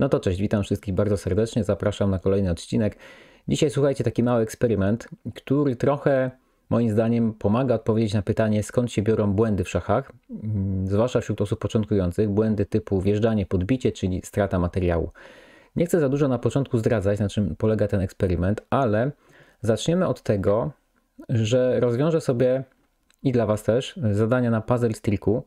No to cześć, witam wszystkich bardzo serdecznie, zapraszam na kolejny odcinek. Dzisiaj słuchajcie taki mały eksperyment, który trochę moim zdaniem pomaga odpowiedzieć na pytanie, skąd się biorą błędy w szachach, mm, zwłaszcza wśród osób początkujących, błędy typu wjeżdżanie, podbicie, czyli strata materiału. Nie chcę za dużo na początku zdradzać, na czym polega ten eksperyment, ale zaczniemy od tego, że rozwiążę sobie i dla Was też zadania na puzzle streaku.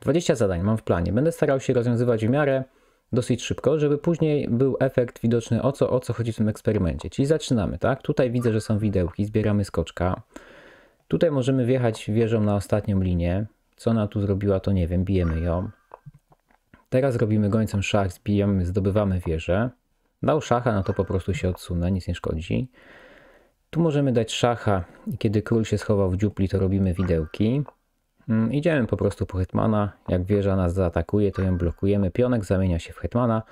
20 zadań mam w planie. Będę starał się rozwiązywać w miarę dosyć szybko, żeby później był efekt widoczny, o co, o co chodzi w tym eksperymencie. Czyli zaczynamy, tak? Tutaj widzę, że są widełki, zbieramy skoczka. Tutaj możemy wjechać wieżą na ostatnią linię. Co ona tu zrobiła, to nie wiem, bijemy ją. Teraz robimy gońcem szach, zbijamy, zdobywamy wieżę. Dał szacha, no to po prostu się odsunę, nic nie szkodzi. Tu możemy dać szacha, kiedy król się schował w dziupli, to robimy widełki. Mm, idziemy po prostu po hetmana. Jak wieża nas zaatakuje, to ją blokujemy. Pionek zamienia się w hetmana.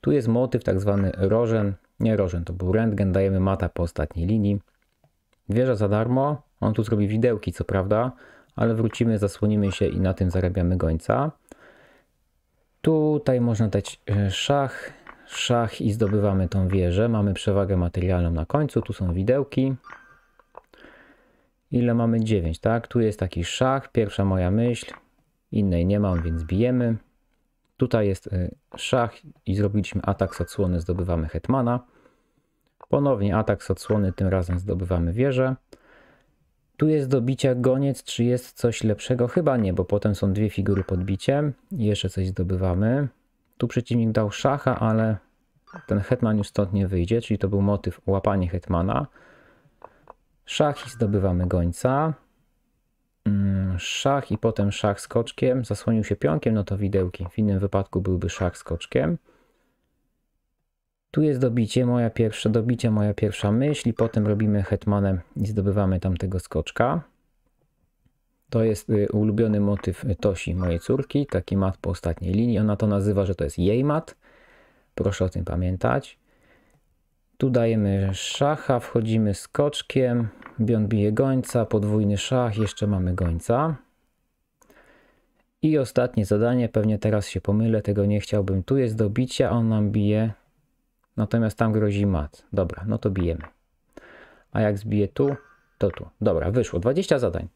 Tu jest motyw tak zwany rożen. Nie rożen, to był rentgen. Dajemy mata po ostatniej linii. Wieża za darmo. On tu zrobi widełki, co prawda, ale wrócimy, zasłonimy się i na tym zarabiamy gońca. Tutaj można dać e, szach, szach i zdobywamy tą wieżę. Mamy przewagę materialną na końcu. Tu są widełki. Ile mamy? 9, tak? Tu jest taki szach, pierwsza moja myśl. Innej nie mam, więc bijemy. Tutaj jest y, szach i zrobiliśmy atak z odsłony, zdobywamy hetmana. Ponownie atak z odsłony, tym razem zdobywamy wieżę. Tu jest do bicia goniec, czy jest coś lepszego? Chyba nie, bo potem są dwie figury pod biciem. Jeszcze coś zdobywamy. Tu przeciwnik dał szacha, ale ten hetman już stąd nie wyjdzie, czyli to był motyw łapanie hetmana. Szach i zdobywamy gońca. Mm, szach i potem szach z koczkiem. Zasłonił się pionkiem, no to widełki. W innym wypadku byłby szach z koczkiem. Tu jest dobicie, moja pierwsza dobicie, moja pierwsza myśl i potem robimy hetmanem i zdobywamy tamtego skoczka. To jest y, ulubiony motyw Tosi, mojej córki, taki mat po ostatniej linii. Ona to nazywa, że to jest jej mat. Proszę o tym pamiętać. Tu dajemy szacha, wchodzimy skoczkiem, bion bije gońca, podwójny szach, jeszcze mamy gońca. I ostatnie zadanie, pewnie teraz się pomylę, tego nie chciałbym. Tu jest do bicia, on nam bije, natomiast tam grozi mat. Dobra, no to bijemy. A jak zbije tu, to tu. Dobra, wyszło, 20 zadań.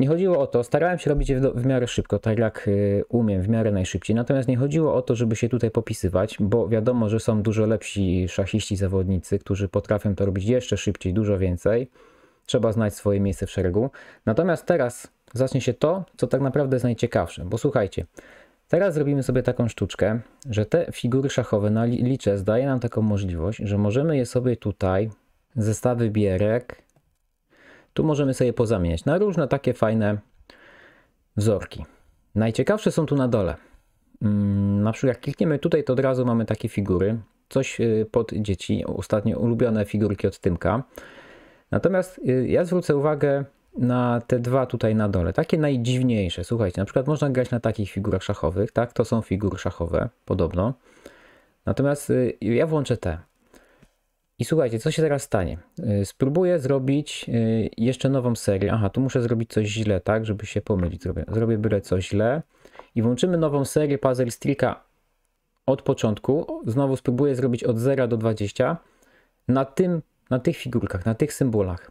Nie chodziło o to, starałem się robić je w, miarę szybko, tak jak y, umiem, w miarę najszybciej. Natomiast nie chodziło o to, żeby się tutaj popisywać, bo wiadomo, że są dużo lepsi szachiści, zawodnicy, którzy potrafią to robić jeszcze szybciej, dużo więcej. Trzeba znać swoje miejsce w szeregu. Natomiast teraz zacznie się to, co tak naprawdę jest najciekawsze, bo słuchajcie, teraz zrobimy sobie taką sztuczkę, że te figury szachowe na liczę zdaje nam taką możliwość, że możemy je sobie tutaj, zestawy bierek, tu możemy sobie pozamieniać na różne takie fajne wzorki. Najciekawsze są tu na dole. Mm, na przykład jak klikniemy tutaj, to od razu mamy takie figury. Coś y, pod dzieci, ostatnio ulubione figurki od Tymka. Natomiast y, ja zwrócę uwagę na te dwa tutaj na dole, takie najdziwniejsze. Słuchajcie, na przykład można grać na takich figurach szachowych, tak? To są figury szachowe, podobno. Natomiast y, ja włączę te. I słuchajcie, co się teraz stanie? Y, spróbuję zrobić y, jeszcze nową serię. Aha, tu muszę zrobić coś źle, tak, żeby się pomylić. Zrobię, zrobię byle coś źle. I włączymy nową serię Puzzle Strika od początku. Znowu spróbuję zrobić od 0 do 20 na, tym, na tych figurkach, na tych symbolach.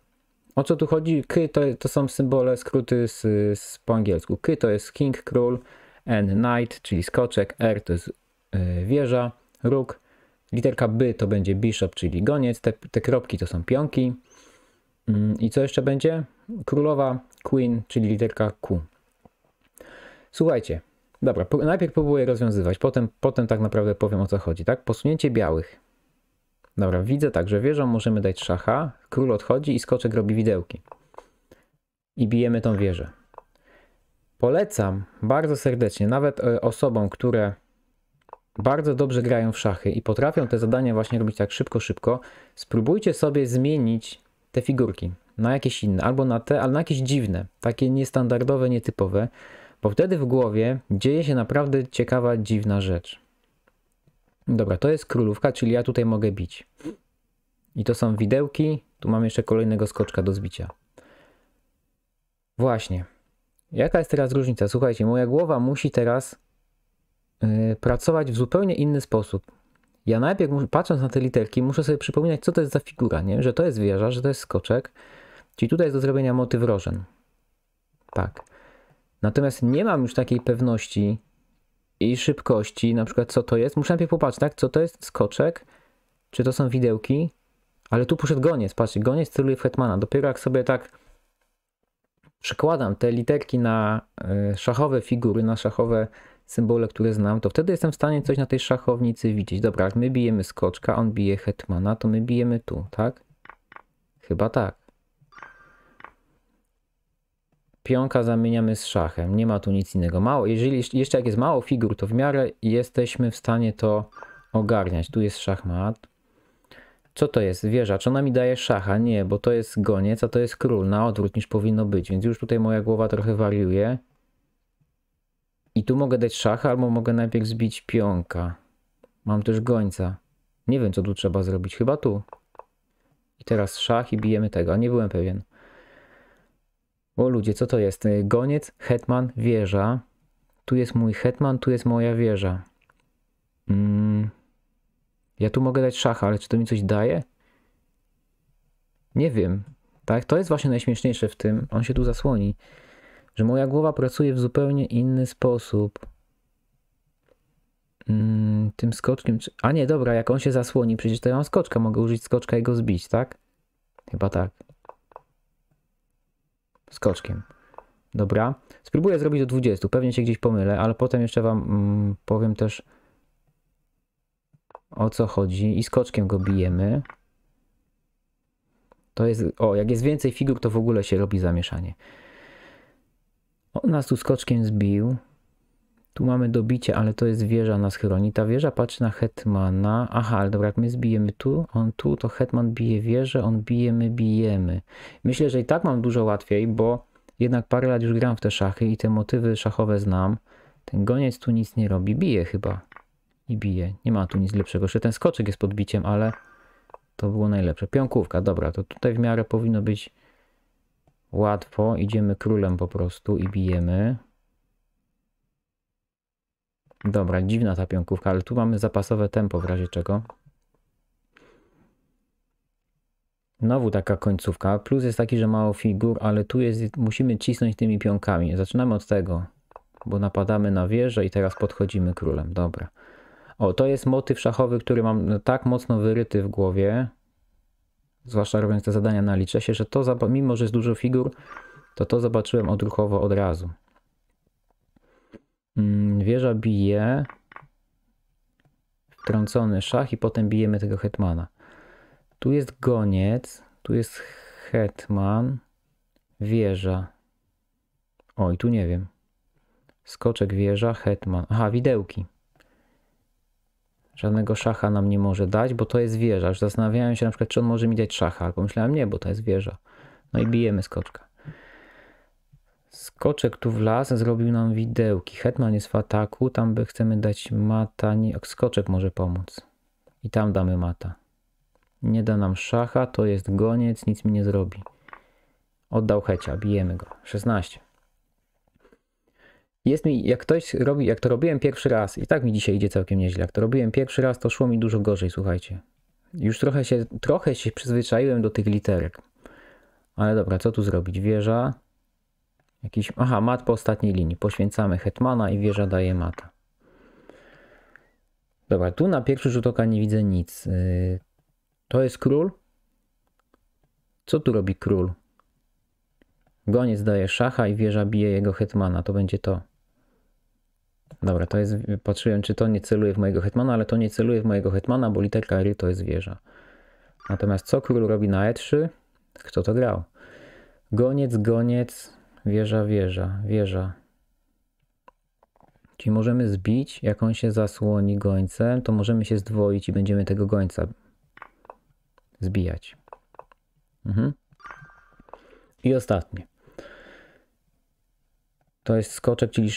O co tu chodzi? K to, to są symbole, skróty z, z, po angielsku. K to jest king, król, N knight, czyli skoczek, R er to jest y, wieża, róg, Literka by to będzie bishop, czyli goniec. Te, te kropki to są pionki. Mm, I co jeszcze będzie? Królowa, queen, czyli literka Q. Słuchajcie, dobra, najpierw próbuję rozwiązywać, potem, potem tak naprawdę powiem o co chodzi, tak? Posunięcie białych. Dobra, widzę tak, że wieżą możemy dać szacha, król odchodzi i skoczek robi widełki. I bijemy tą wieżę. Polecam bardzo serdecznie, nawet e, osobom, które bardzo dobrze grają w szachy i potrafią te zadania właśnie robić tak szybko, szybko, spróbujcie sobie zmienić te figurki na jakieś inne, albo na te, ale na jakieś dziwne, takie niestandardowe, nietypowe, bo wtedy w głowie dzieje się naprawdę ciekawa, dziwna rzecz. Dobra, to jest królówka, czyli ja tutaj mogę bić. I to są widełki, tu mam jeszcze kolejnego skoczka do zbicia. Właśnie. Jaka jest teraz różnica? Słuchajcie, moja głowa musi teraz Y, pracować w zupełnie inny sposób. Ja najpierw, patrząc na te literki, muszę sobie przypominać, co to jest za figura, nie? że to jest wieża, że to jest skoczek, czyli tutaj jest do zrobienia motyw rożen. Tak. Natomiast nie mam już takiej pewności i szybkości, na przykład co to jest. Muszę najpierw popatrzeć, tak? co to jest skoczek, czy to są widełki, ale tu poszedł goniec, patrzcie, goniec celuje w hetmana. Dopiero jak sobie tak przekładam te literki na y, szachowe figury, na szachowe symbole, które znam, to wtedy jestem w stanie coś na tej szachownicy widzieć. Dobra, jak my bijemy skoczka, on bije hetmana, to my bijemy tu, tak? Chyba tak. Pionka zamieniamy z szachem, nie ma tu nic innego. Mało, jeżeli jeszcze jak jest mało figur, to w miarę jesteśmy w stanie to ogarniać. Tu jest szachmat. Co to jest? Wieża. Czy ona mi daje szacha? Nie, bo to jest goniec, a to jest król. Na odwrót niż powinno być, więc już tutaj moja głowa trochę wariuje. I tu mogę dać szacha, albo mogę najpierw zbić pionka. Mam też gońca. Nie wiem, co tu trzeba zrobić. Chyba tu. I teraz szach i bijemy tego. Nie byłem pewien. O ludzie, co to jest? Y, goniec, hetman, wieża. Tu jest mój hetman, tu jest moja wieża. Mm. Ja tu mogę dać szacha, ale czy to mi coś daje? Nie wiem. Tak, to jest właśnie najśmieszniejsze w tym. On się tu zasłoni że moja głowa pracuje w zupełnie inny sposób. Mm, tym skoczkiem. Czy... A nie, dobra, jak on się zasłoni, przecież to ja mam skoczka. Mogę użyć skoczka i go zbić, tak? Chyba tak. Skoczkiem. Dobra. Spróbuję zrobić do 20. Pewnie się gdzieś pomylę, ale potem jeszcze Wam mm, powiem też o co chodzi. I skoczkiem go bijemy. To jest. O, jak jest więcej figur, to w ogóle się robi zamieszanie. On nas tu skoczkiem zbił. Tu mamy dobicie, ale to jest wieża nas chroni. Ta wieża patrzy na Hetmana. Aha, ale dobra, jak my zbijemy tu, on tu, to Hetman bije wieżę, on bije, my bijemy. Myślę, że i tak mam dużo łatwiej, bo jednak parę lat już gram w te szachy i te motywy szachowe znam. Ten goniec tu nic nie robi, bije chyba. I bije. Nie ma tu nic lepszego. Jeszcze ten skoczek jest podbiciem, ale to było najlepsze. Pionkówka, dobra, to tutaj w miarę powinno być Łatwo, idziemy królem po prostu i bijemy. Dobra, dziwna ta pionkówka, ale tu mamy zapasowe tempo w razie czego. Znowu taka końcówka. Plus jest taki, że mało figur, ale tu jest, musimy cisnąć tymi pionkami. Zaczynamy od tego, bo napadamy na wieżę i teraz podchodzimy królem. Dobra. O, to jest motyw szachowy, który mam tak mocno wyryty w głowie, zwłaszcza robiąc te zadania na się, że to, mimo że jest dużo figur, to to zobaczyłem odruchowo od razu. Mm, wieża bije wtrącony szach i potem bijemy tego hetmana. Tu jest goniec, tu jest hetman, wieża. Oj, tu nie wiem. Skoczek, wieża, hetman. Aha, widełki. Żadnego szacha nam nie może dać, bo to jest wieża. Już zastanawiałem się na przykład, czy on może mi dać szacha, ale myślałem nie, bo to jest wieża. No i bijemy skoczka. Skoczek tu w las zrobił nam widełki. Hetman jest w ataku, tam by chcemy dać mata. Nie, skoczek może pomóc. I tam damy mata. Nie da nam szacha, to jest goniec, nic mi nie zrobi. Oddał hecia, bijemy go. 16 jest mi, jak ktoś robi, jak to robiłem pierwszy raz, i tak mi dzisiaj idzie całkiem nieźle, jak to robiłem pierwszy raz, to szło mi dużo gorzej, słuchajcie. Już trochę się, trochę się przyzwyczaiłem do tych literek. Ale dobra, co tu zrobić? Wieża. Jakiś, aha, mat po ostatniej linii. Poświęcamy hetmana i wieża daje mata. Dobra, tu na pierwszy rzut oka nie widzę nic. Y, to jest król? Co tu robi król? Goniec daje szacha i wieża bije jego hetmana. To będzie to. Dobra, to jest, patrzyłem czy to nie celuje w mojego hetmana, ale to nie celuje w mojego hetmana, bo literka R to jest wieża. Natomiast co król robi na E3? Kto to grał? Goniec, goniec, wieża, wieża, wieża. Czyli możemy zbić, jak on się zasłoni gońcem, to możemy się zdwoić i będziemy tego gońca zbijać. Mhm. I ostatnie. To jest skoczek, czyli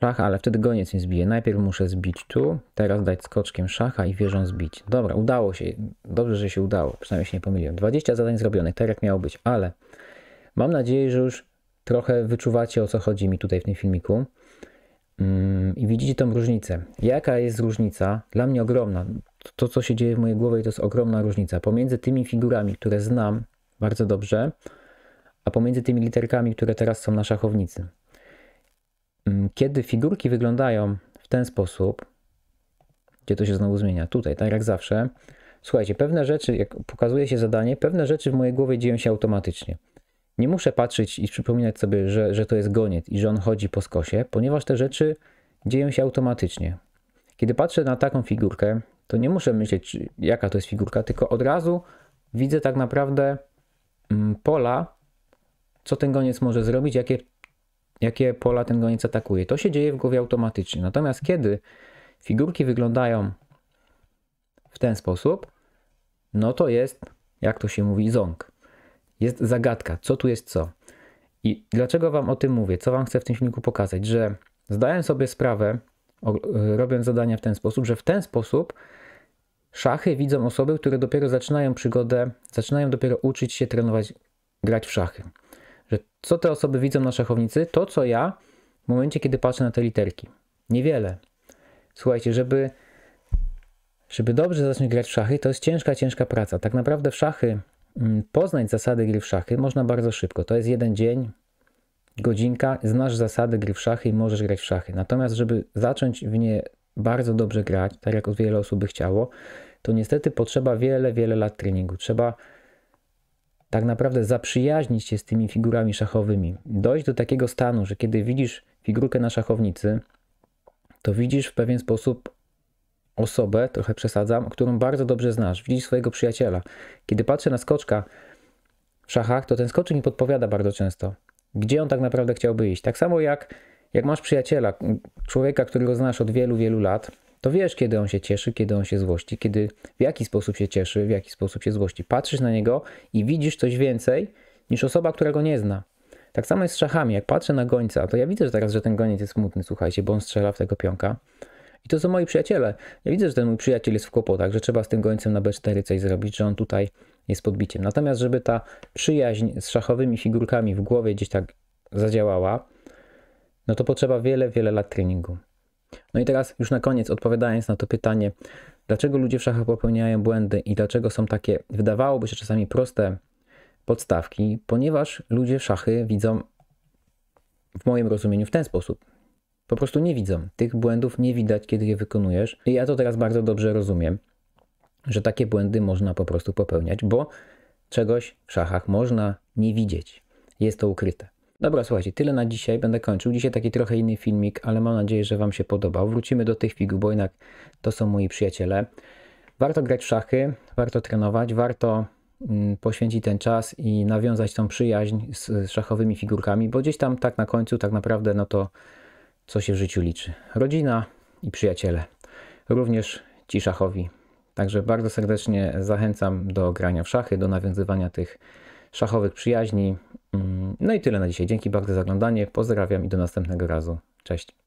Szach, ale wtedy goniec nie zbije. Najpierw muszę zbić tu, teraz dać skoczkiem szacha i wieżą zbić. Dobra, udało się. Dobrze, że się udało. Przynajmniej się nie pomyliłem. 20 zadań zrobionych, tak jak miało być, ale mam nadzieję, że już trochę wyczuwacie o co chodzi mi tutaj w tym filmiku. Mm, I widzicie tą różnicę. Jaka jest różnica? Dla mnie ogromna. To, co się dzieje w mojej głowie, to jest ogromna różnica pomiędzy tymi figurami, które znam bardzo dobrze, a pomiędzy tymi literkami, które teraz są na szachownicy. Mm, kiedy figurki wyglądają w ten sposób, gdzie to się znowu zmienia, tutaj, tak jak zawsze, słuchajcie, pewne rzeczy, jak pokazuje się zadanie, pewne rzeczy w mojej głowie dzieją się automatycznie. Nie muszę patrzeć i przypominać sobie, że, że to jest goniec i że on chodzi po skosie, ponieważ te rzeczy dzieją się automatycznie. Kiedy patrzę na taką figurkę, to nie muszę myśleć, jaka to jest figurka, tylko od razu widzę tak naprawdę mm, pola, co ten goniec może zrobić, jakie jakie pola ten goniec atakuje. To się dzieje w głowie automatycznie. Natomiast kiedy figurki wyglądają w ten sposób, no to jest, jak to się mówi, ząg. Jest zagadka, co tu jest co. I dlaczego Wam o tym mówię? Co Wam chcę w tym filmiku pokazać? Że zdaję sobie sprawę, e, robiąc zadania w ten sposób, że w ten sposób szachy widzą osoby, które dopiero zaczynają przygodę, zaczynają dopiero uczyć się trenować grać w szachy. Że co te osoby widzą na szachownicy? To, co ja w momencie, kiedy patrzę na te literki. Niewiele. Słuchajcie, żeby, żeby dobrze zacząć grać w szachy, to jest ciężka, ciężka praca. Tak naprawdę w szachy, mm, poznać zasady gry w szachy można bardzo szybko. To jest jeden dzień, godzinka, znasz zasady gry w szachy i możesz grać w szachy. Natomiast, żeby zacząć w nie bardzo dobrze grać, tak jak wiele osób by chciało, to niestety potrzeba wiele, wiele lat treningu. Trzeba tak naprawdę zaprzyjaźnić się z tymi figurami szachowymi. Dojść do takiego stanu, że kiedy widzisz figurkę na szachownicy, to widzisz w pewien sposób osobę, trochę przesadzam, którą bardzo dobrze znasz. Widzisz swojego przyjaciela. Kiedy patrzę na skoczka w szachach, to ten skoczek mi podpowiada bardzo często, gdzie on tak naprawdę chciałby iść. Tak samo jak, jak masz przyjaciela, człowieka, którego znasz od wielu, wielu lat, to wiesz, kiedy on się cieszy, kiedy on się złości, kiedy w jaki sposób się cieszy, w jaki sposób się złości. Patrzysz na niego i widzisz coś więcej niż osoba, która go nie zna. Tak samo jest z szachami. Jak patrzę na gońca, to ja widzę że teraz, że ten goniec jest smutny, słuchajcie, bo on strzela w tego pionka. I to są moi przyjaciele. Ja widzę, że ten mój przyjaciel jest w kłopotach, że trzeba z tym gońcem na B4 coś zrobić, że on tutaj jest podbiciem. Natomiast, żeby ta przyjaźń z szachowymi figurkami w głowie gdzieś tak zadziałała, no to potrzeba wiele, wiele lat treningu. No i teraz już na koniec odpowiadając na to pytanie, dlaczego ludzie w szachach popełniają błędy i dlaczego są takie, wydawałoby się czasami proste podstawki, ponieważ ludzie w szachy widzą w moim rozumieniu w ten sposób. Po prostu nie widzą. Tych błędów nie widać, kiedy je wykonujesz. I ja to teraz bardzo dobrze rozumiem, że takie błędy można po prostu popełniać, bo czegoś w szachach można nie widzieć. Jest to ukryte. Dobra, słuchajcie, tyle na dzisiaj. Będę kończył. Dzisiaj taki trochę inny filmik, ale mam nadzieję, że Wam się podobał. Wrócimy do tych figur, bo jednak to są moi przyjaciele. Warto grać w szachy, warto trenować, warto mm, poświęcić ten czas i nawiązać tą przyjaźń z szachowymi figurkami, bo gdzieś tam tak na końcu tak naprawdę no to co się w życiu liczy. Rodzina i przyjaciele. Również ci szachowi. Także bardzo serdecznie zachęcam do grania w szachy, do nawiązywania tych szachowych przyjaźni. Mm, no i tyle na dzisiaj. Dzięki bardzo za oglądanie. Pozdrawiam i do następnego razu. Cześć.